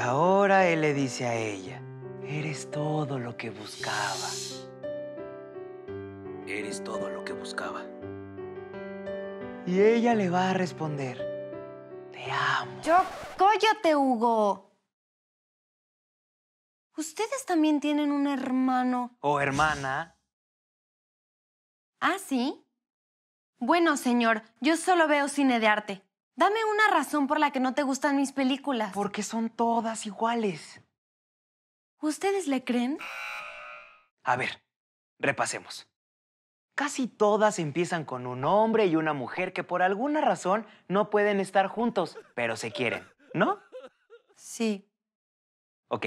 ahora él le dice a ella, eres todo lo que buscaba. Eres todo lo que buscaba. Y ella le va a responder, te amo. Yo, cóllate, Hugo. Ustedes también tienen un hermano. O hermana. ¿Ah, sí? Bueno, señor, yo solo veo cine de arte. Dame una razón por la que no te gustan mis películas. Porque son todas iguales. ¿Ustedes le creen? A ver, repasemos. Casi todas empiezan con un hombre y una mujer que por alguna razón no pueden estar juntos, pero se quieren, ¿no? Sí. Ok,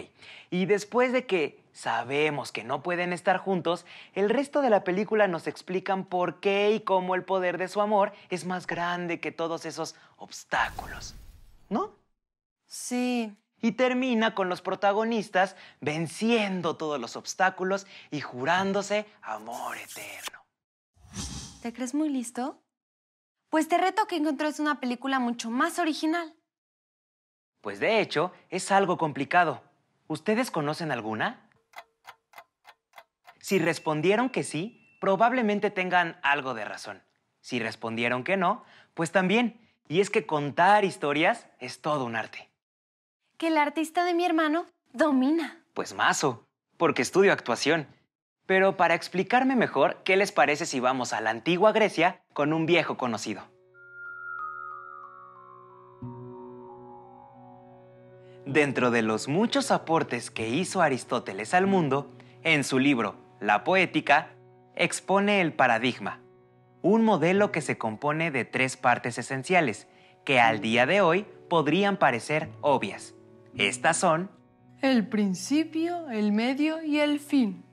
y después de que sabemos que no pueden estar juntos, el resto de la película nos explican por qué y cómo el poder de su amor es más grande que todos esos obstáculos. ¿No? Sí. Y termina con los protagonistas venciendo todos los obstáculos y jurándose amor eterno. ¿Te crees muy listo? Pues te reto que encontres una película mucho más original. Pues de hecho, es algo complicado. ¿Ustedes conocen alguna? Si respondieron que sí, probablemente tengan algo de razón. Si respondieron que no, pues también. Y es que contar historias es todo un arte. Que el artista de mi hermano domina. Pues mazo, porque estudio actuación. Pero para explicarme mejor, ¿qué les parece si vamos a la antigua Grecia con un viejo conocido? Dentro de los muchos aportes que hizo Aristóteles al mundo, en su libro la poética, expone el paradigma, un modelo que se compone de tres partes esenciales que al día de hoy podrían parecer obvias. Estas son el principio, el medio y el fin.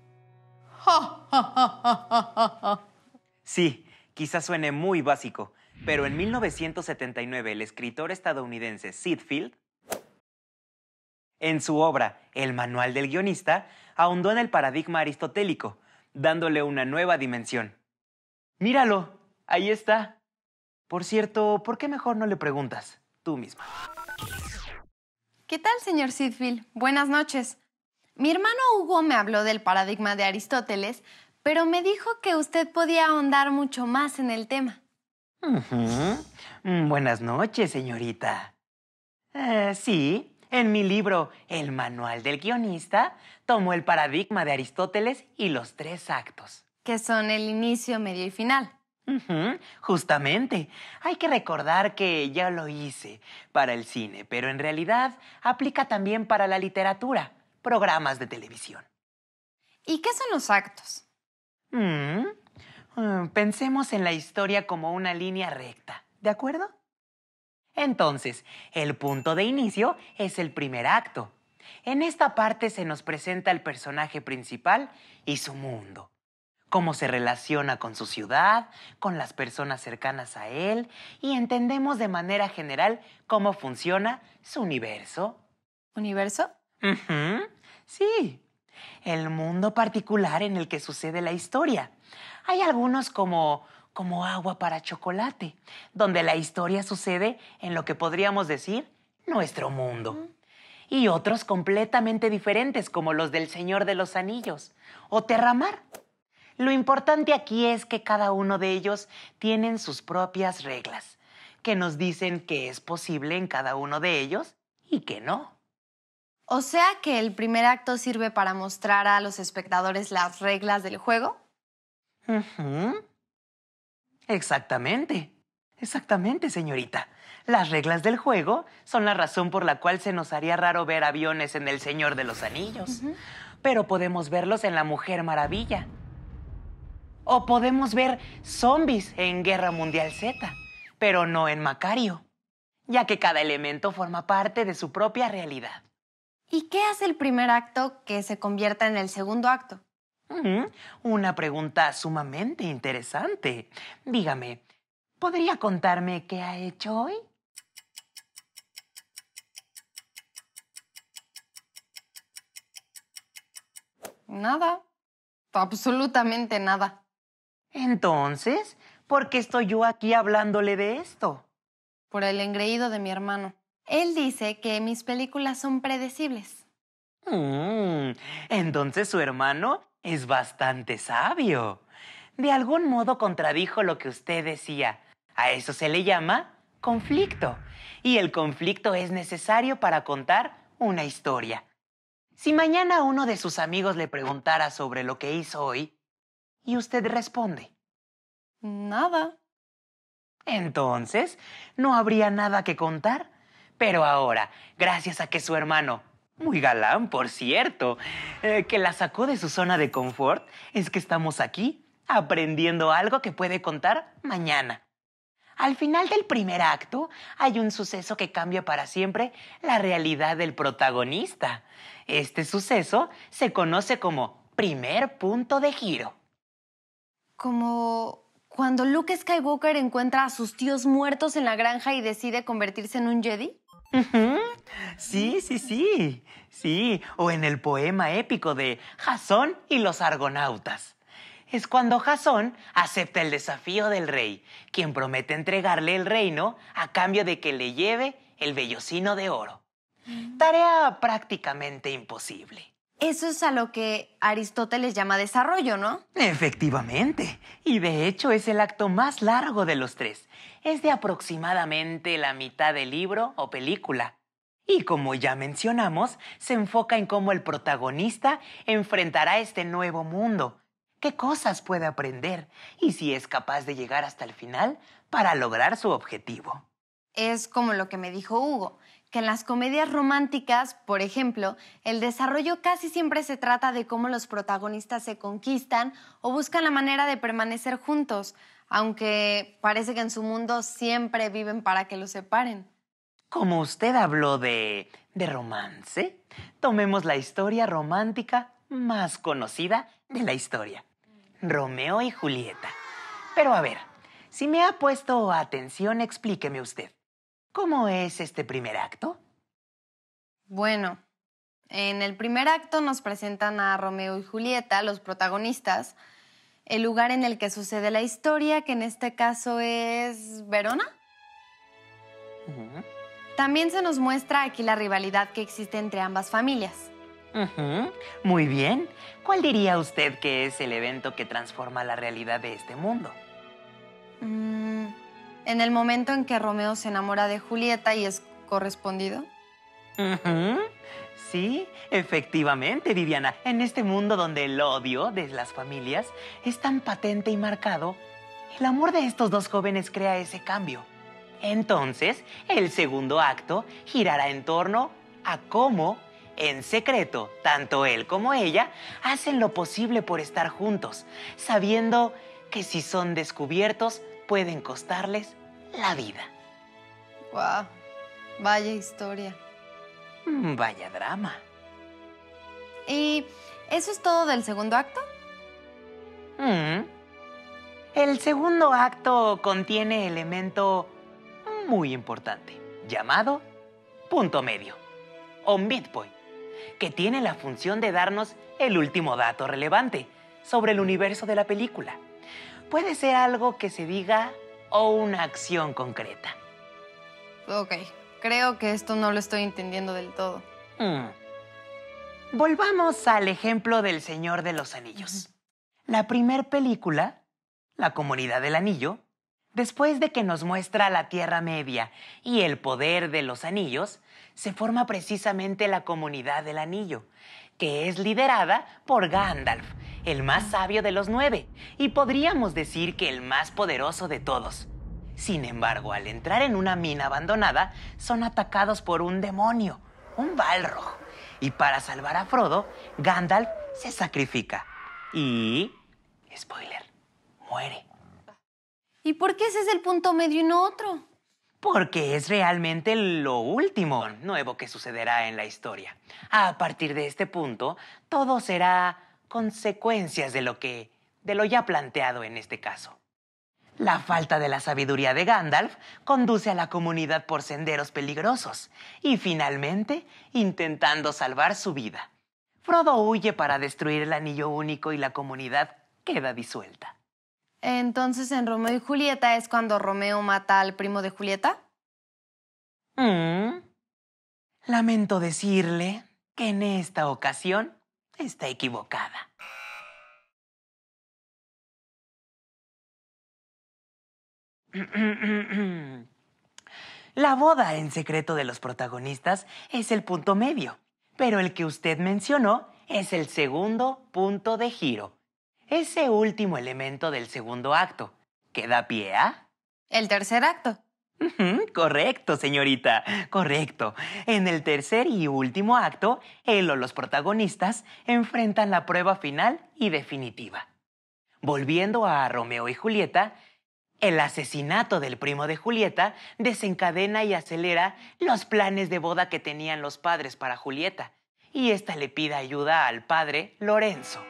sí, quizás suene muy básico, pero en 1979 el escritor estadounidense Sidfield, en su obra El Manual del Guionista, ahondó en el paradigma aristotélico, dándole una nueva dimensión. Míralo, ahí está. Por cierto, ¿por qué mejor no le preguntas tú misma? ¿Qué tal, señor Sidfield? Buenas noches. Mi hermano Hugo me habló del paradigma de Aristóteles, pero me dijo que usted podía ahondar mucho más en el tema. Mm, buenas noches, señorita. Eh, sí, en mi libro El Manual del Guionista, tomo el paradigma de Aristóteles y los tres actos. Que son el inicio, medio y final. justamente. Hay que recordar que ya lo hice para el cine, pero en realidad aplica también para la literatura, programas de televisión. ¿Y qué son los actos? Mm, eh, pensemos en la historia como una línea recta, ¿de acuerdo? Entonces, el punto de inicio es el primer acto. En esta parte se nos presenta el personaje principal y su mundo, cómo se relaciona con su ciudad, con las personas cercanas a él y entendemos de manera general cómo funciona su universo. ¿Universo? Sí, el mundo particular en el que sucede la historia. Hay algunos como como agua para chocolate, donde la historia sucede en lo que podríamos decir nuestro mundo. Y otros completamente diferentes, como los del Señor de los Anillos o Terramar. Lo importante aquí es que cada uno de ellos tienen sus propias reglas, que nos dicen que es posible en cada uno de ellos y que no. O sea que el primer acto sirve para mostrar a los espectadores las reglas del juego. Exactamente. Exactamente, señorita. Las reglas del juego son la razón por la cual se nos haría raro ver aviones en El Señor de los Anillos. Pero podemos verlos en La Mujer Maravilla. O podemos ver zombies en Guerra Mundial Z, pero no en Macario, ya que cada elemento forma parte de su propia realidad. ¿Y qué hace el primer acto que se convierta en el segundo acto? Una pregunta sumamente interesante. Dígame, ¿podría contarme qué ha hecho hoy? Nada. Absolutamente nada. Entonces, ¿por qué estoy yo aquí hablándole de esto? Por el engreído de mi hermano. Él dice que mis películas son predecibles. Mm. entonces su hermano es bastante sabio. De algún modo contradijo lo que usted decía. A eso se le llama conflicto. Y el conflicto es necesario para contar una historia. Si mañana uno de sus amigos le preguntara sobre lo que hizo hoy, y usted responde. Nada. Entonces, no habría nada que contar. Pero ahora, gracias a que su hermano muy galán, por cierto, eh, que la sacó de su zona de confort, es que estamos aquí aprendiendo algo que puede contar mañana. Al final del primer acto hay un suceso que cambia para siempre la realidad del protagonista. Este suceso se conoce como primer punto de giro. Como cuando Luke Skywalker encuentra a sus tíos muertos en la granja y decide convertirse en un Jedi. Sí, sí, sí, sí. O en el poema épico de Jasón y los argonautas. Es cuando Jasón acepta el desafío del rey, quien promete entregarle el reino a cambio de que le lleve el vellocino de oro. Mm. Tarea prácticamente imposible. Eso es a lo que Aristóteles llama desarrollo, ¿no? Efectivamente. Y de hecho es el acto más largo de los tres. Es de aproximadamente la mitad del libro o película. Y como ya mencionamos, se enfoca en cómo el protagonista enfrentará este nuevo mundo, qué cosas puede aprender y si es capaz de llegar hasta el final para lograr su objetivo. Es como lo que me dijo Hugo que en las comedias románticas, por ejemplo, el desarrollo casi siempre se trata de cómo los protagonistas se conquistan o buscan la manera de permanecer juntos, aunque parece que en su mundo siempre viven para que los separen. Como usted habló de, de romance, tomemos la historia romántica más conocida de la historia, Romeo y Julieta. Pero a ver, si me ha puesto atención, explíqueme usted. ¿Cómo es este primer acto? Bueno, en el primer acto nos presentan a Romeo y Julieta, los protagonistas, el lugar en el que sucede la historia, que en este caso es Verona. También se nos muestra aquí la rivalidad que existe entre ambas familias. Muy bien. ¿Cuál diría usted que es el evento que transforma la realidad de este mundo? Mm, en el momento en que Romeo se enamora de Julieta y es correspondido. Sí, efectivamente, Viviana. En este mundo donde el odio de las familias es tan patente y marcado, el amor de estos dos jóvenes crea ese cambio. Entonces, el segundo acto girará en torno a cómo, en secreto, tanto él como ella hacen lo posible por estar juntos, sabiendo que si son descubiertos, pueden costarles la vida. ¡Guau! vaya historia. Mm, vaya drama. ¿Y eso es todo del segundo acto? Mm. El segundo acto contiene elemento muy importante, llamado punto medio, o midpoint, que tiene la función de darnos el último dato relevante sobre el universo de la película. Puede ser algo que se diga o una acción concreta. Ok, creo que esto no lo estoy entendiendo del todo. Mm. Volvamos al ejemplo del Señor de los Anillos. La primer película, La Comunidad del Anillo, después de que nos muestra la Tierra Media y el poder de los anillos, se forma precisamente la Comunidad del Anillo, que es liderada por Gandalf, el más sabio de los nueve, y podríamos decir que el más poderoso de todos. Sin embargo, al entrar en una mina abandonada, son atacados por un demonio, un balro. Y para salvar a Frodo, Gandalf se sacrifica. Y... spoiler, muere. ¿Y por qué ese es el punto medio y no otro? porque es realmente lo último nuevo que sucederá en la historia. A partir de este punto, todo será consecuencias de lo que de lo ya planteado en este caso. La falta de la sabiduría de Gandalf conduce a la comunidad por senderos peligrosos y finalmente intentando salvar su vida. Frodo huye para destruir el anillo único y la comunidad queda disuelta. Entonces en Romeo y Julieta es cuando Romeo mata al primo de Julieta. Mm. Lamento decirle que en esta ocasión está equivocada. La boda en secreto de los protagonistas es el punto medio, pero el que usted mencionó es el segundo punto de giro ese último elemento del segundo acto, queda da pie a... El tercer acto. correcto, señorita, correcto. En el tercer y último acto, él o los protagonistas enfrentan la prueba final y definitiva. Volviendo a Romeo y Julieta, el asesinato del primo de Julieta desencadena y acelera los planes de boda que tenían los padres para Julieta, y ésta le pide ayuda al padre Lorenzo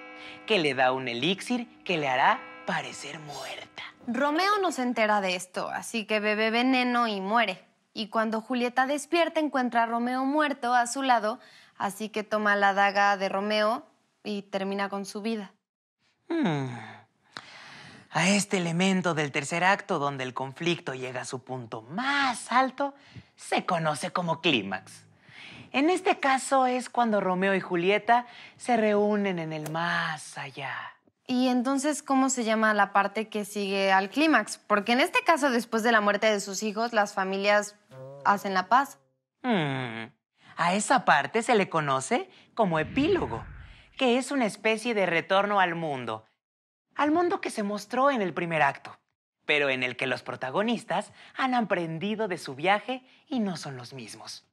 que le da un elixir que le hará parecer muerta. Romeo no se entera de esto, así que bebe veneno y muere. Y cuando Julieta despierta encuentra a Romeo muerto a su lado, así que toma la daga de Romeo y termina con su vida. Hmm. A este elemento del tercer acto donde el conflicto llega a su punto más alto se conoce como clímax. En este caso es cuando Romeo y Julieta se reúnen en el más allá. Y entonces, ¿cómo se llama la parte que sigue al clímax? Porque en este caso, después de la muerte de sus hijos, las familias hacen la paz. Hmm. A esa parte se le conoce como epílogo, que es una especie de retorno al mundo, al mundo que se mostró en el primer acto, pero en el que los protagonistas han aprendido de su viaje y no son los mismos.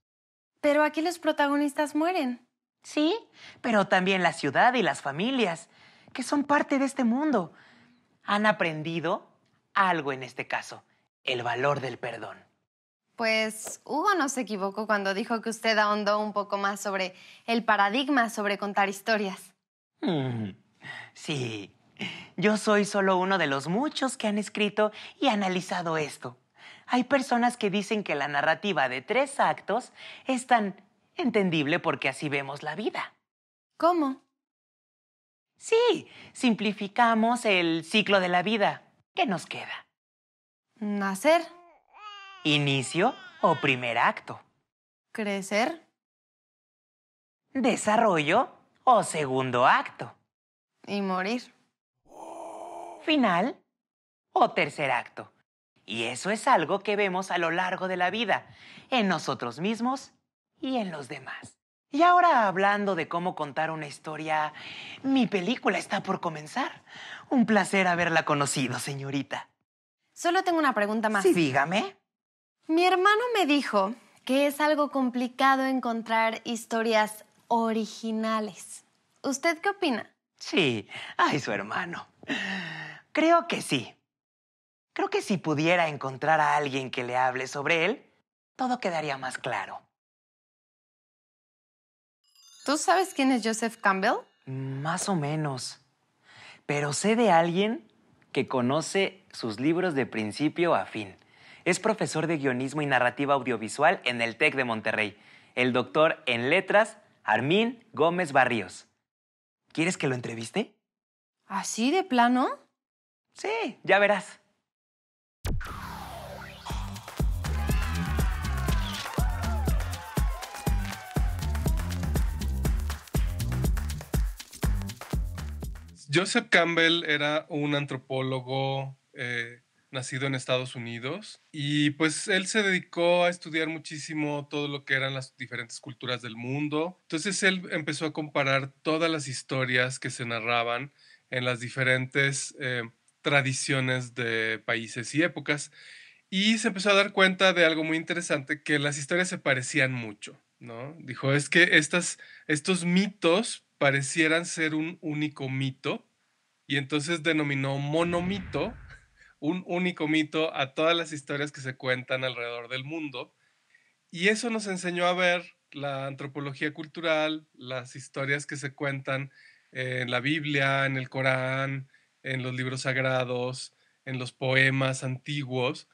Pero aquí los protagonistas mueren. Sí, pero también la ciudad y las familias, que son parte de este mundo, han aprendido algo en este caso, el valor del perdón. Pues Hugo no se equivocó cuando dijo que usted ahondó un poco más sobre el paradigma sobre contar historias. Mm, sí, yo soy solo uno de los muchos que han escrito y analizado esto hay personas que dicen que la narrativa de tres actos es tan entendible porque así vemos la vida. ¿Cómo? Sí, simplificamos el ciclo de la vida. ¿Qué nos queda? Nacer. Inicio o primer acto. Crecer. Desarrollo o segundo acto. Y morir. Final o tercer acto. Y eso es algo que vemos a lo largo de la vida, en nosotros mismos y en los demás. Y ahora hablando de cómo contar una historia, mi película está por comenzar. Un placer haberla conocido, señorita. Solo tengo una pregunta más. Sí, dígame. Mi hermano me dijo que es algo complicado encontrar historias originales. ¿Usted qué opina? Sí, ay, su hermano. Creo que sí. Creo que si pudiera encontrar a alguien que le hable sobre él, todo quedaría más claro. ¿Tú sabes quién es Joseph Campbell? Más o menos. Pero sé de alguien que conoce sus libros de principio a fin. Es profesor de guionismo y narrativa audiovisual en el TEC de Monterrey. El doctor en letras, Armín Gómez Barrios. ¿Quieres que lo entreviste? ¿Así de plano? Sí, ya verás. Joseph Campbell era un antropólogo eh, nacido en Estados Unidos y pues él se dedicó a estudiar muchísimo todo lo que eran las diferentes culturas del mundo. Entonces él empezó a comparar todas las historias que se narraban en las diferentes eh, tradiciones de países y épocas. Y se empezó a dar cuenta de algo muy interesante, que las historias se parecían mucho, ¿no? Dijo, es que estas, estos mitos parecieran ser un único mito, y entonces denominó monomito, un único mito a todas las historias que se cuentan alrededor del mundo. Y eso nos enseñó a ver la antropología cultural, las historias que se cuentan en la Biblia, en el Corán, en los libros sagrados, en los poemas antiguos,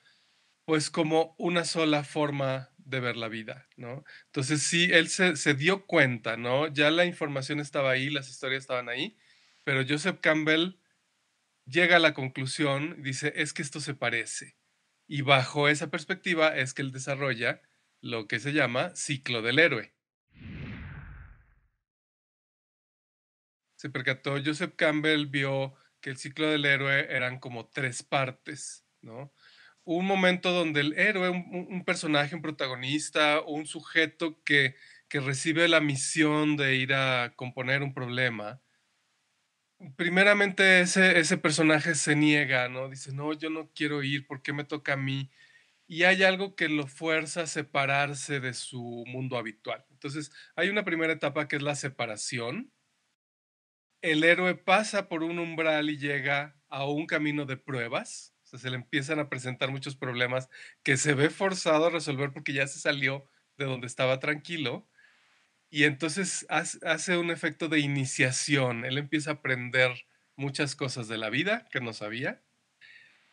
pues como una sola forma de ver la vida, ¿no? Entonces sí, él se, se dio cuenta, ¿no? Ya la información estaba ahí, las historias estaban ahí, pero Joseph Campbell llega a la conclusión, dice, es que esto se parece. Y bajo esa perspectiva es que él desarrolla lo que se llama ciclo del héroe. Se percató, Joseph Campbell vio que el ciclo del héroe eran como tres partes, ¿no? Un momento donde el héroe, un, personaje, un protagonista, un sujeto que, que recibe la misión de ir a componer un problema, primeramente ese, ese personaje se niega, ¿no? Dice, no, yo no quiero ir, ¿por qué me toca a mí? Y hay algo que lo fuerza a separarse de su mundo habitual. Entonces, hay una primera etapa que es la separación, el héroe pasa por un umbral y llega a un camino de pruebas. se le empiezan a presentar muchos problemas que se ve forzado a resolver porque ya se salió de donde estaba tranquilo. Y entonces hace un efecto de iniciación. Él empieza a aprender muchas cosas de la vida que no sabía.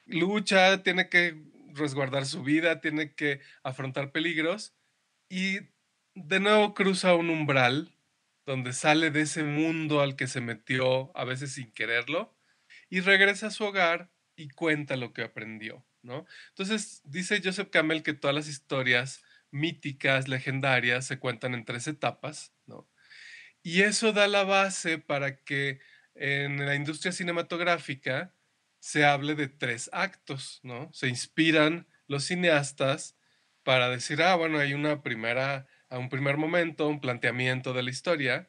Lucha, tiene que resguardar su vida, tiene que afrontar peligros y de nuevo cruza un umbral donde sale de ese mundo al que se metió a veces sin quererlo y regresa a su hogar y cuenta lo que aprendió, ¿no? Entonces dice Joseph Campbell que todas las historias míticas, legendarias, se cuentan en tres etapas, ¿no? Y eso da la base para que en la industria cinematográfica se hable de tres actos, ¿no? Se inspiran los cineastas para decir, ah, bueno, hay una primera a un primer momento, un planteamiento de la historia,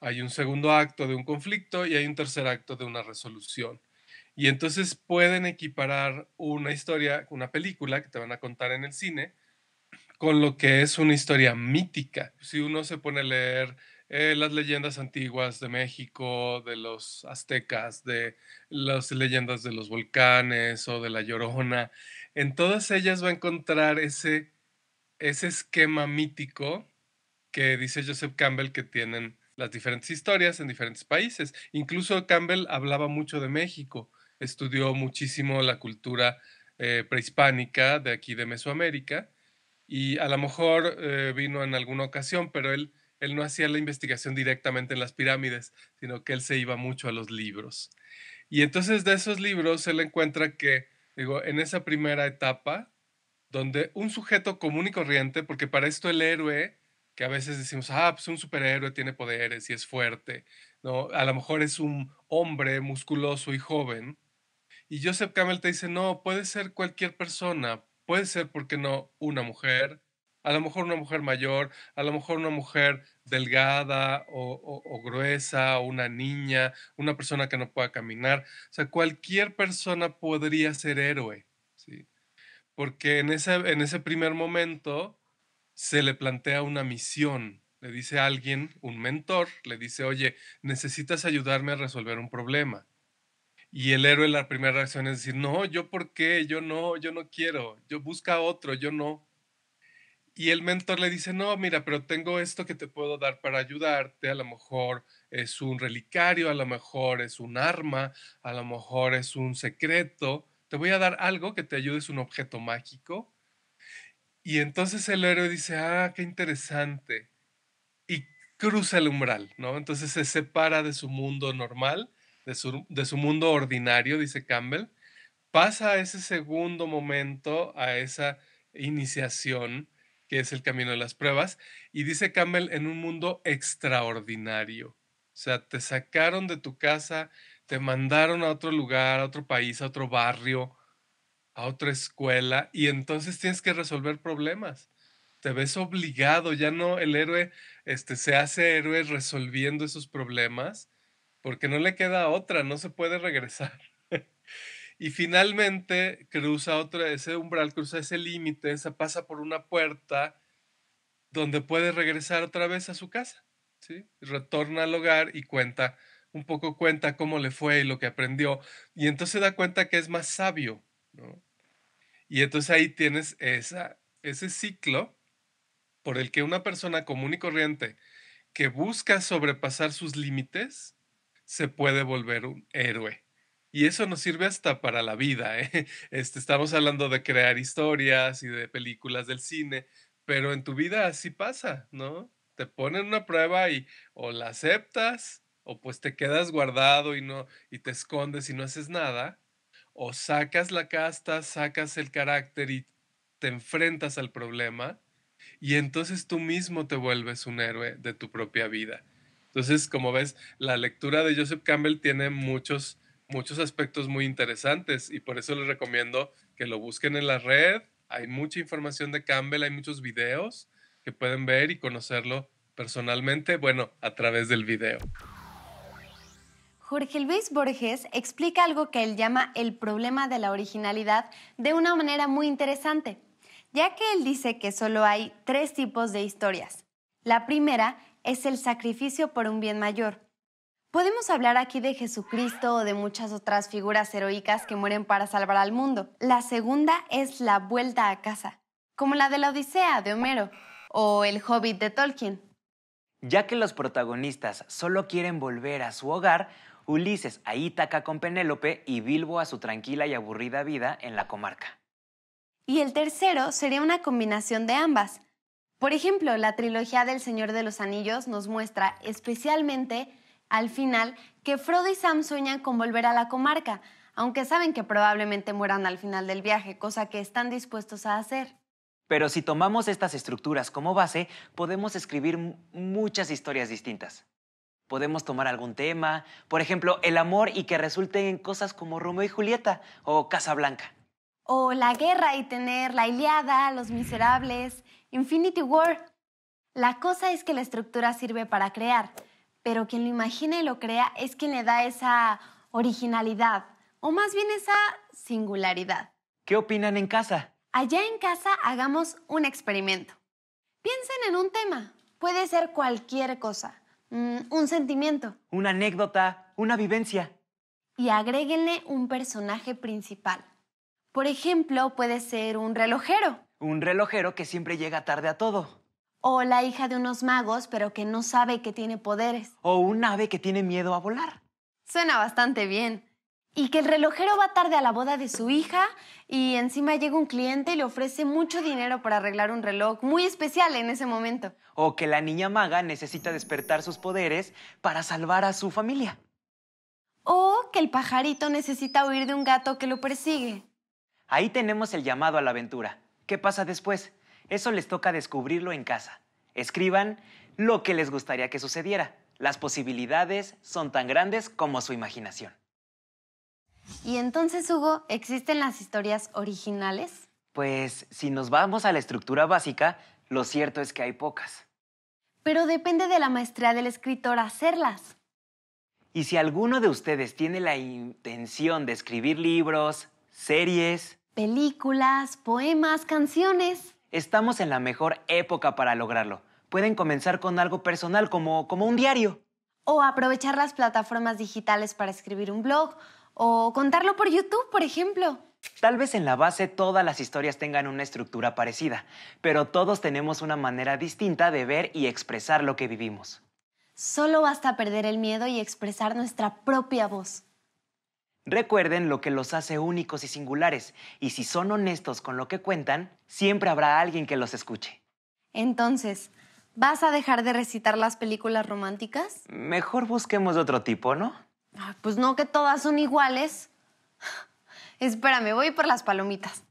hay un segundo acto de un conflicto y hay un tercer acto de una resolución. Y entonces pueden equiparar una historia, una película que te van a contar en el cine, con lo que es una historia mítica. Si uno se pone a leer eh, las leyendas antiguas de México, de los aztecas, de las leyendas de los volcanes o de la llorona, en todas ellas va a encontrar ese ese esquema mítico que dice Joseph Campbell que tienen las diferentes historias en diferentes países. Incluso Campbell hablaba mucho de México, estudió muchísimo la cultura eh, prehispánica de aquí de Mesoamérica y a lo mejor eh, vino en alguna ocasión, pero él, él no hacía la investigación directamente en las pirámides, sino que él se iba mucho a los libros. Y entonces de esos libros él encuentra que, digo, en esa primera etapa donde un sujeto común y corriente, porque para esto el héroe, que a veces decimos, ah, pues un superhéroe tiene poderes y es fuerte, ¿no? A lo mejor es un hombre musculoso y joven. Y Joseph Campbell te dice, no, puede ser cualquier persona, puede ser, ¿por qué no?, una mujer, a lo mejor una mujer mayor, a lo mejor una mujer delgada o, gruesa, o una niña, una persona que no pueda caminar. O sea, cualquier persona podría ser héroe, ¿sí? porque en ese, primer momento se le plantea una misión. Le dice a alguien, un mentor, le dice, oye, necesitas ayudarme a resolver un problema. Y el héroe la primera reacción es decir, no, yo por qué, yo no, yo no quiero, yo busca otro, yo no. Y el mentor le dice, no, mira, pero tengo esto que te puedo dar para ayudarte, a lo mejor es un relicario, a lo mejor es un arma, a lo mejor es un secreto te voy a dar algo que te ayude, es un objeto mágico. Y entonces el héroe dice, ah, qué interesante. Y cruza el umbral, ¿no? Entonces se separa de su mundo normal, de su, de su mundo ordinario, dice Campbell, pasa a ese segundo momento, a esa iniciación, que es el camino de las pruebas, y dice Campbell, en un mundo extraordinario. O sea, te sacaron de tu casa, te mandaron a otro lugar, a otro país, a otro barrio, a otra escuela, y entonces tienes que resolver problemas. Te ves obligado, ya no el héroe este, se hace héroe resolviendo esos problemas, porque no le queda otra, no se puede regresar. y finalmente cruza otro, ese umbral, cruza ese límite, se pasa por una puerta donde puede regresar otra vez a su casa, ¿sí? Retorna al hogar y cuenta un poco cuenta cómo le fue y lo que aprendió, y entonces se da cuenta que es más sabio, ¿no? Y entonces ahí tienes esa, ese ciclo por el que una persona común y corriente que busca sobrepasar sus límites se puede volver un héroe. Y eso nos sirve hasta para la vida. ¿eh? Este, estamos hablando de crear historias y de películas del cine, pero en tu vida así pasa, ¿no? Te ponen una prueba y o la aceptas o pues te quedas guardado y no y te escondes y no haces nada, o sacas la casta, sacas el carácter y te enfrentas al problema y entonces tú mismo te vuelves un héroe de tu propia vida. Entonces, como ves, la lectura de Joseph Campbell tiene muchos muchos aspectos muy interesantes y por eso les recomiendo que lo busquen en la red. Hay mucha información de Campbell, hay muchos videos que pueden ver y conocerlo personalmente, bueno, a través del video. Jorge Luis Borges explica algo que él llama el problema de la originalidad de una manera muy interesante, ya que él dice que solo hay tres tipos de historias. La primera es el sacrificio por un bien mayor. Podemos hablar aquí de Jesucristo o de muchas otras figuras heroicas que mueren para salvar al mundo. La segunda es la vuelta a casa, como la de la Odisea de Homero o el Hobbit de Tolkien. Ya que los protagonistas solo quieren volver a su hogar, Ulises a Ítaca con Penélope y Bilbo a su tranquila y aburrida vida en la comarca. Y el tercero sería una combinación de ambas. Por ejemplo, la trilogía del Señor de los Anillos nos muestra especialmente al final que Frodo y Sam sueñan con volver a la comarca, aunque saben que probablemente mueran al final del viaje, cosa que están dispuestos a hacer. Pero si tomamos estas estructuras como base, podemos escribir muchas historias distintas. Podemos tomar algún tema, por ejemplo, el amor y que resulte en cosas como Romeo y Julieta o Casablanca. O la guerra y tener la Iliada, Los Miserables, Infinity War. La cosa es que la estructura sirve para crear, pero quien lo imagina y lo crea es quien le da esa originalidad, o más bien esa singularidad. ¿Qué opinan en casa? Allá en casa hagamos un experimento. Piensen en un tema, puede ser cualquier cosa. Mm, un sentimiento. Una anécdota, una vivencia. Y agréguenle un personaje principal. Por ejemplo, puede ser un relojero. Un relojero que siempre llega tarde a todo. O la hija de unos magos, pero que no sabe que tiene poderes. O un ave que tiene miedo a volar. Suena bastante bien y que el relojero va tarde a la boda de su hija y encima llega un cliente y le ofrece mucho dinero para arreglar un reloj muy especial en ese momento. O que la niña maga necesita despertar sus poderes para salvar a su familia. O que el pajarito necesita huir de un gato que lo persigue. Ahí tenemos el llamado a la aventura. ¿Qué pasa después? Eso les toca descubrirlo en casa. Escriban lo que les gustaría que sucediera. Las posibilidades son tan grandes como su imaginación. Y entonces, Hugo, ¿existen las historias originales? Pues si nos vamos a la estructura básica, lo cierto es que hay pocas. Pero depende de la maestría del escritor hacerlas. Y si alguno de ustedes tiene la intención de escribir libros, series, películas, poemas, canciones. Estamos en la mejor época para lograrlo. Pueden comenzar con algo personal como, como un diario. O aprovechar las plataformas digitales para escribir un blog o contarlo por YouTube, por ejemplo. Tal vez en la base todas las historias tengan una estructura parecida, pero todos tenemos una manera distinta de ver y expresar lo que vivimos. Solo basta perder el miedo y expresar nuestra propia voz. Recuerden lo que los hace únicos y singulares, y si son honestos con lo que cuentan, siempre habrá alguien que los escuche. Entonces, ¿vas a dejar de recitar las películas románticas? Mejor busquemos otro tipo, ¿no? Pues no que todas son iguales. Espérame, voy por las palomitas.